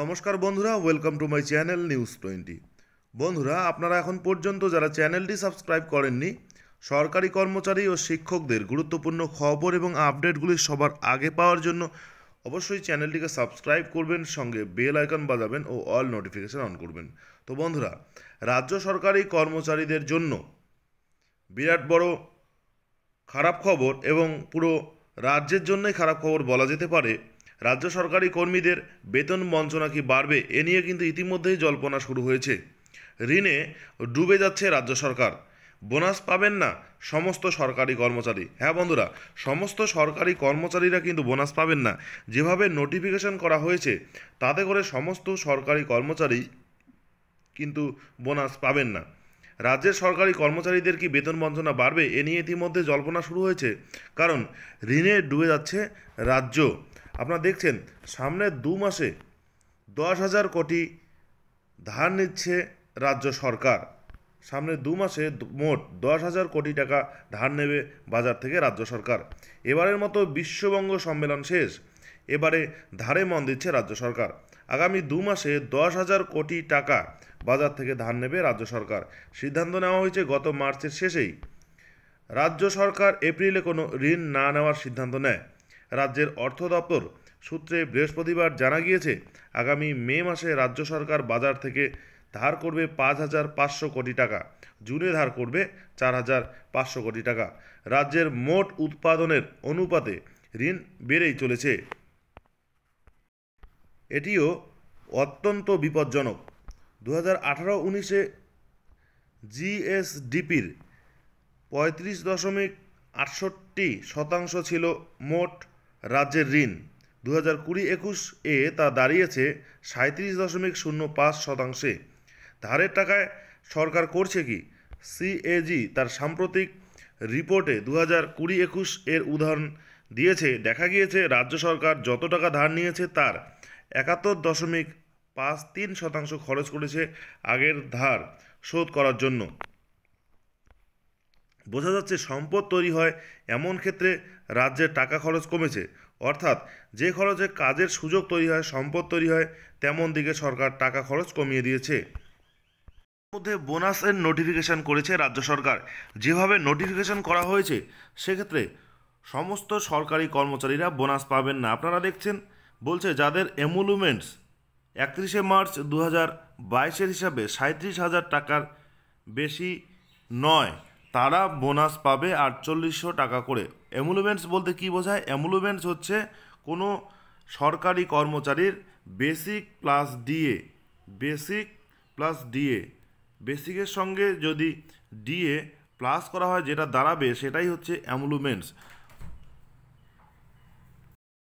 নমস্কার বন্ধুরা welcome to my channel news twenty বন্ধুরা আপনারা এখন পর্যন্ত যারা চ্যানেলটি সাবস্ক্রাইব করেননি সরকারি কর্মচারী ও শিক্ষকদের গুরুত্বপূর্ণ খবর এবং আপডেটগুলি সবার আগে পাওয়ার জন্য অবশ্যই চ্যানেলটিকে সাবস্ক্রাইব করবেন সঙ্গে বেল আইকন বাজাবেন ও অল নোটিফিকেশান অন করবেন তো বন্ধুরা রাজ্য সরকারি কর্মচারীদের জন্য বিরাট বড় খারাপ খবর এবং পুরো রাজ্যের জন্যই খারাপ খবর বলা যেতে পারে রাজ্য সরকারি কর্মীদের বেতন বঞ্চনা কি বাড়বে এ নিয়ে কিন্তু ইতিমধ্যেই জল্পনা শুরু হয়েছে ঋণে ডুবে যাচ্ছে রাজ্য সরকার বোনাস পাবেন না সমস্ত সরকারি কর্মচারী হ্যাঁ বন্ধুরা সমস্ত সরকারি কর্মচারীরা কিন্তু বোনাস পাবেন না যেভাবে নোটিফিকেশন করা হয়েছে তাতে করে সমস্ত সরকারি কর্মচারী কিন্তু বোনাস পাবেন না রাজ্যের সরকারি কর্মচারীদের কি বেতন বঞ্চনা বাড়বে এ নিয়ে ইতিমধ্যে জল্পনা শুরু হয়েছে কারণ ঋণে ডুবে যাচ্ছে রাজ্য আপনারা দেখছেন সামনের দু মাসে দশ হাজার কোটি ধার নিচ্ছে রাজ্য সরকার সামনে দু মাসে মোট দশ হাজার কোটি টাকা ধার নেবে বাজার থেকে রাজ্য সরকার এবারের মতো বিশ্ববঙ্গ সম্মেলন শেষ এবারে ধারে মন দিচ্ছে রাজ্য সরকার আগামী দু মাসে দশ হাজার কোটি টাকা বাজার থেকে ধার নেবে রাজ্য সরকার সিদ্ধান্ত নেওয়া হয়েছে গত মার্চের শেষেই রাজ্য সরকার এপ্রিলে কোনো ঋণ না নেওয়ার সিদ্ধান্ত নেয় রাজ্যের অর্থ দপ্তর সূত্রে বৃহস্পতিবার জানা গিয়েছে আগামী মে মাসে রাজ্য সরকার বাজার থেকে ধার করবে পাঁচ হাজার পাঁচশো কোটি টাকা জুনে ধার করবে চার হাজার পাঁচশো কোটি টাকা রাজ্যের মোট উৎপাদনের অনুপাতে ঋণ বেড়েই চলেছে এটিও অত্যন্ত বিপজ্জনক দু হাজার আঠারো উনিশে জিএসডিপির পঁয়ত্রিশ দশমিক আটষট্টি শতাংশ ছিল মোট রাজ্যের ঋণ দু হাজার কুড়ি একুশ এ তা দাঁড়িয়েছে সাঁত্রিশ দশমিক শূন্য পাঁচ শতাংশে ধারের টাকায় সরকার করছে কি সিএজি তার সাম্প্রতিক রিপোর্টে দু হাজার কুড়ি একুশ এর উদাহরণ দিয়েছে দেখা গিয়েছে রাজ্য সরকার যত টাকা ধার নিয়েছে তার একাত্তর দশমিক পাঁচ তিন শতাংশ খরচ করেছে আগের ধার শোধ করার জন্য বোঝা যাচ্ছে সম্পদ তৈরি হয় এমন ক্ষেত্রে রাজ্যের টাকা খরচ কমেছে অর্থাৎ যে খরচে কাজের সুযোগ তৈরি হয় সম্পদ তৈরি হয় তেমন দিকে সরকার টাকা খরচ কমিয়ে দিয়েছে মধ্যে বোনাসের নোটিফিকেশান করেছে রাজ্য সরকার যেভাবে নোটিফিকেশান করা হয়েছে সেক্ষেত্রে সমস্ত সরকারি কর্মচারীরা বোনাস পাবেন না আপনারা দেখছেন বলছে যাদের এমুলুমেন্টস একত্রিশে মার্চ দু হাজার বাইশের হিসাবে সাঁত্রিশ হাজার টাকার বেশি নয় তারা বোনাস পাবে আটচল্লিশশো টাকা করে অ্যামুলুমেন্টস বলতে কি বোঝায় অ্যামুলমেন্টস হচ্ছে কোনো সরকারি কর্মচারীর basic plus DA basic plus DA বেসিকের সঙ্গে যদি ডিএ প্লাস করা হয় যেটা দাঁড়াবে সেটাই হচ্ছে অ্যামুলুমেন্টস